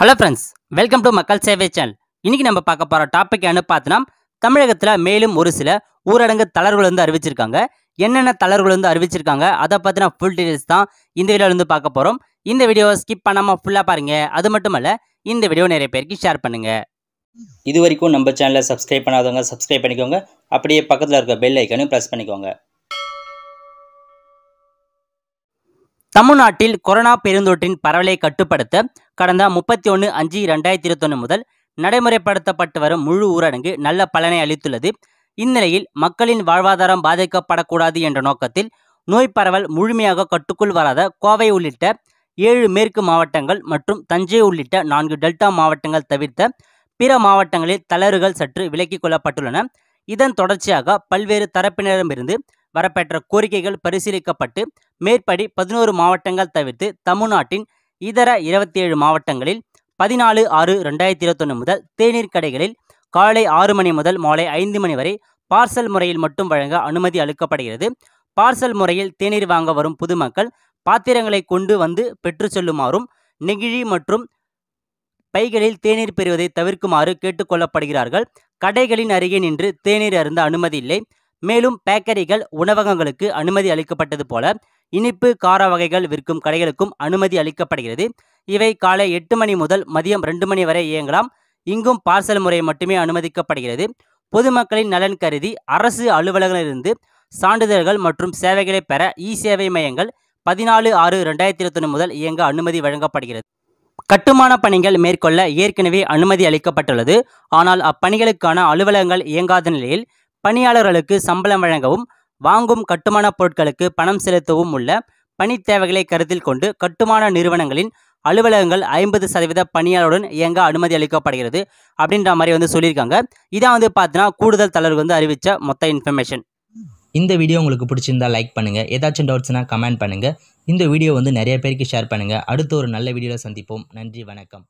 hello friends welcome to மக்கள் சேவை channel இன்றைக்கி நம்ம பார்க்க போகிற டாபிக் என்ன பார்த்தோன்னா தமிழகத்தில் மேலும் ஒரு சில ஊரடங்கு தளர்வுகள் வந்து அறிவிச்சிருக்காங்க என்னென்ன தளர்வுகள் வந்து அறிவிச்சிருக்காங்க அதை பற்றின ஃபுல் டீடைல்ஸ் தான் இந்த வீடியோவில் வந்து பார்க்க போகிறோம் இந்த வீடியோவை ஸ்கிப் பண்ணாமல் ஃபுல்லாக பாருங்கள் அது மட்டுமல்ல இந்த வீடியோ நிறைய பேருக்கு ஷேர் பண்ணுங்கள் இது வரைக்கும் நம்ம சேனலை சப்ஸ்கிரைப் பண்ணாதவங்க சப்ஸ்கிரைப் பண்ணிக்கோங்க அப்படியே பக்கத்தில் இருக்க பெல் ஐக்கனையும் ப்ரெஸ் பண்ணிக்கோங்க தமிழ்நாட்டில் கொரோனா பெருந்தொற்றின் பரவலை கட்டுப்படுத்த கடந்த முப்பத்தி ஒன்று அஞ்சு ரெண்டாயிரத்தி இருபத்தொன்று முதல் நடைமுறைப்படுத்தப்பட்டு வரும் முழு ஊரடங்கு நல்ல பலனை அளித்துள்ளது இந்நிலையில் மக்களின் வாழ்வாதாரம் பாதிக்கப்படக்கூடாது என்ற நோக்கத்தில் நோய் பரவல் முழுமையாக கட்டுக்குள் வராத கோவை உள்ளிட்ட ஏழு மேற்கு மாவட்டங்கள் மற்றும் தஞ்சை உள்ளிட்ட நான்கு டெல்டா மாவட்டங்கள் தவிர்த்த பிற மாவட்டங்களில் தளர்வுகள் சற்று விலக்கிக் கொள்ளப்பட்டுள்ளன இதன் தொடர்ச்சியாக பல்வேறு தரப்பினரிடமிருந்து வரப்பெற்ற கோரிக்கைகள் பரிசீலிக்கப்பட்டு மேற்படி பதினோரு மாவட்டங்கள் தவிர்த்து தமிழ்நாட்டின் இதர இருபத்தி ஏழு மாவட்டங்களில் பதினாலு ஆறு ரெண்டாயிரத்தி இருபத்தொன்று முதல் தேநீர் கடைகளில் காலை ஆறு மணி முதல் மாலை ஐந்து மணி வரை பார்சல் முறையில் மட்டும் வழங்க அனுமதி அளிக்கப்படுகிறது பார்சல் முறையில் தேநீர் வாங்க வரும் பொதுமக்கள் பாத்திரங்களை கொண்டு வந்து பெற்று செல்லுமாறும் நெகிழி மற்றும் பைகளில் தேநீர் பெறுவதை தவிர்க்குமாறு கேட்டுக்கொள்ளப்படுகிறார்கள் கடைகளின் அருகே நின்று தேநீர் அருந்த அனுமதி இல்லை மேலும் பேக்கரிகள் உணவகங்களுக்கு அனுமதி அளிக்கப்பட்டது போல இனிப்பு கார வகைகள் விற்கும் கடைகளுக்கும் அனுமதி அளிக்கப்படுகிறது இவை காலை எட்டு மணி முதல் மதியம் ரெண்டு மணி வரை இயங்கலாம் இங்கும் பார்சல் முறை மட்டுமே அனுமதிக்கப்படுகிறது பொதுமக்களின் நலன் கருதி அரசு அலுவலகங்களிலிருந்து சான்றிதழ்கள் மற்றும் சேவைகளை பெற இ சேவை மையங்கள் பதினாலு ஆறு ரெண்டாயிரத்தி இருபத்தொன்று முதல் இயங்க அனுமதி வழங்கப்படுகிறது கட்டுமான பணிகள் மேற்கொள்ள ஏற்கனவே அனுமதி அளிக்கப்பட்டுள்ளது ஆனால் அப்பணிகளுக்கான அலுவலகங்கள் இயங்காத நிலையில் பணியாளர்களுக்கு சம்பளம் வழங்கவும் வாங்கும் கட்டுமானப் பொருட்களுக்கு பணம் செலுத்தவும் உள்ள பணி தேவைகளை கருத்தில் கொண்டு கட்டுமான நிறுவனங்களின் அலுவலகங்கள் ஐம்பது சதவீத பணியாளருடன் இயங்க அனுமதி அளிக்கப்படுகிறது அப்படின்ற மாதிரி வந்து சொல்லியிருக்காங்க இதான் வந்து பார்த்தீங்கன்னா கூடுதல் தளர்வு வந்து அறிவித்த மொத்த இன்ஃபர்மேஷன் இந்த வீடியோ உங்களுக்கு பிடிச்சிருந்தா லைக் பண்ணுங்கள் ஏதாச்சும் டவுட்ஸ்னால் கமெண்ட் பண்ணுங்கள் இந்த வீடியோ வந்து நிறைய பேருக்கு ஷேர் பண்ணுங்கள் அடுத்து ஒரு நல்ல வீடியோவில் சந்திப்போம் நன்றி வணக்கம்